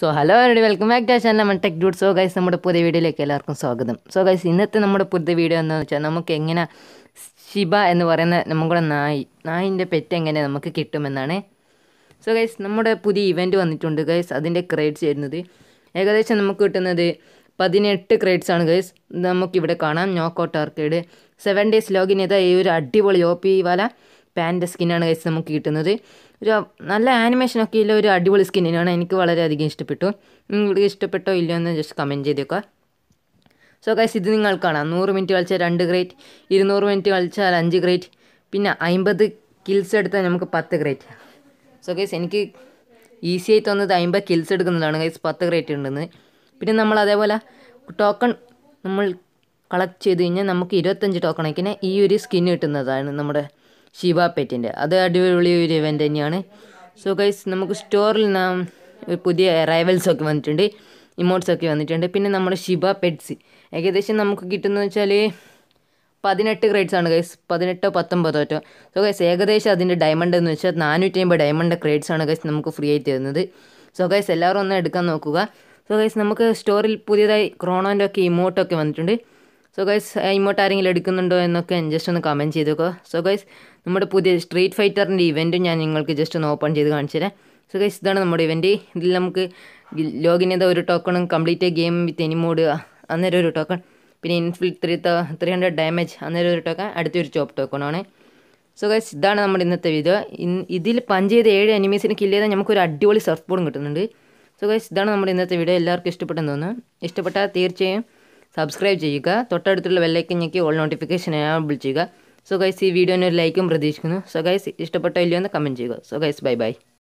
so hello everyone welcome back to channel നമ്മൾ Tech Dude so guys നമ്മുടെ പുതിയ വീഡിയോയിലേക്ക് എല്ലാവർക്കും സ്വാഗതം സോ ഗൈസ് ഇന്നത്തെ നമ്മുടെ പുതിയ വീഡിയോ എന്ന് വെച്ചാൽ നമുക്ക് എങ്ങനെ ശിബ എന്ന് പറയുന്ന നമ്മുടെ നായി നായിൻ്റെ പെറ്റ് എങ്ങനെ നമുക്ക് കിട്ടുമെന്നാണ് സോ ഗൈസ് നമ്മുടെ പുതിയ ഇവൻറ്റ് വന്നിട്ടുണ്ട് ഗൈസ് അതിൻ്റെ ക്രേഡ്സ് വരുന്നത് ഏകദേശം നമുക്ക് കിട്ടുന്നത് പതിനെട്ട് ക്രേഡ്സ് ആണ് ഗൈസ് നമുക്കിവിടെ കാണാം knockout arcade seven days login ചെയ്താൽ ഈ ഒരു അടിപൊളി ഒ പി വല പാൻ്റെ സ്കിന്നാണ് കഴിച്ച് നമുക്ക് കിട്ടുന്നത് ഒരു നല്ല ആനിമേഷനൊക്കെ ഉള്ള ഒരു അടിപൊളി സ്കിന്നിനാണ് എനിക്ക് വളരെയധികം ഇഷ്ടപ്പെട്ടു നിങ്ങൾക്ക് ഇഷ്ടപ്പെട്ടോ ഇല്ലയോ എന്ന് ജസ്റ്റ് കമൻറ്റ് ചെയ്തേക്കുക സോ കൈസ് ഇത് നിങ്ങൾ കാണാം നൂറ് മിനിറ്റ് കളിച്ചാൽ രണ്ട് ഗ്രേറ്റ് ഇരുന്നൂറ് മിനിറ്റ് കളിച്ചാൽ അഞ്ച് ഗ്രേറ്റ് പിന്നെ അമ്പത് കിൽസ് എടുത്താൽ നമുക്ക് പത്ത് ഗ്രേറ്റ് സോ കൈസ് എനിക്ക് ഈസി ആയി തോന്നുന്നത് അമ്പത് കിൽസ് എടുക്കുന്നതാണ് കൈസ് പത്ത് ഗ്രേറ്റ് ഉണ്ടെന്ന് പിന്നെ നമ്മൾ അതേപോലെ ടോക്കൺ നമ്മൾ കളക്ട് ചെയ്ത് കഴിഞ്ഞാൽ നമുക്ക് ഇരുപത്തഞ്ച് ടോക്കണക്കിന് ഈ ഒരു സ്കിൻ കിട്ടുന്നതാണ് നമ്മുടെ ഷീബ പെറ്റിൻ്റെ അത് അടിപൊളി ഒരു ഇവൻ്റ് തന്നെയാണ് സോ ഗൈസ് നമുക്ക് സ്റ്റോറിൽ നാം പുതിയ അറൈവൽസ് ഒക്കെ വന്നിട്ടുണ്ട് ഇമോട്ട്സ് ഒക്കെ വന്നിട്ടുണ്ട് പിന്നെ നമ്മുടെ ഷിബ പെറ്റ്സ് ഏകദേശം നമുക്ക് കിട്ടുന്നത് വെച്ചാൽ പതിനെട്ട് ക്രേഡ്സ് ആണ് ഗൈസ് പതിനെട്ടോ പത്തൊമ്പതോറ്റോ സോ ഗൈസ് ഏകദേശം അതിൻ്റെ ഡയമണ്ട് എന്ന് വെച്ചാൽ നാനൂറ്റി അമ്പത് ഡയമണ്ട് ക്രേഡ്സ് ആണ് ഗൈസ് നമുക്ക് ഫ്രീ ആയിട്ട് തരുന്നത് സോ ഗൈസ് എല്ലാവരും ഒന്ന് എടുക്കാൻ നോക്കുക സോ ഗൈസ് നമുക്ക് സ്റ്റോറിൽ പുതിയതായി ക്രോണോൻ്റെ ഒക്കെ ഇമോട്ടൊക്കെ വന്നിട്ടുണ്ട് സോ ഗൈസ് ഇങ്ങോട്ട് ആരെങ്കിലും എടുക്കുന്നുണ്ടോ എന്നൊക്കെ ജസ്റ്റ് ഒന്ന് കമൻറ്റ് ചെയ്തേക്കോ സോ ഗൈസ് നമ്മുടെ പുതിയ സ്ട്രീറ്റ് ഫൈറ്ററിൻ്റെ ഇവൻറ്റും ഞാൻ നിങ്ങൾക്ക് ജസ്റ്റ് ഒന്ന് ഓപ്പൺ ചെയ്ത് കാണിച്ചു തരാം സോ ഗൈസ് ഇതാണ് നമ്മുടെ ഇവൻറ്റ് ഇതിൽ നമുക്ക് ലോഗിൻ ചെയ്ത ഒരു ടോക്കണും complete game with any mode അന്നേരം ഒരു ടോക്കൺ പിന്നെ ഇൻഫിൽ ത്രീ ത്രീ ഹൺഡ്രഡ് ഡാമേജ് അന്നേരം ഒരു ടോക്കൺ അടുത്തൊരു ചോപ്പ് ടോക്കണാണ് സോ ഗൈസ് ഇതാണ് നമ്മുടെ ഇന്നത്തെ വീഡിയോ ഇതിൽ പഞ്ച് ചെയ്ത ഏഴ് എനിമീസിന് കില്ല് ചെയ്താൽ നമുക്കൊരു അടിപൊളി സർഫ് ബോർഡും കിട്ടുന്നുണ്ട് സോ ഗൈസ് ഇതാണ് നമ്മുടെ ഇന്നത്തെ വീഡിയോ എല്ലാവർക്കും ഇഷ്ടപ്പെട്ടെന്ന് തോന്നുന്നു ഇഷ്ടപ്പെട്ടാൽ തീർച്ചയായും സബ്സ്ക്രൈബ് ചെയ്യുക തൊട്ടടുത്തുള്ള ബെല്ലൈക്കൻ ഞെക്കി ഓൾ നോട്ടിഫിക്കേഷൻ എനാബിൾ ചെയ്യുക സോ ഗൈസ് ഈ വീഡിയോനെ ഒരു ലൈക്കും പ്രതീക്ഷിക്കുന്നു സോ ഗൈസ് ഇഷ്ടപ്പെട്ടോ ഇല്ലയോ എന്ന് കമൻറ്റ് ചെയ്യുക സോ ഗൈസ് ബൈ ബൈ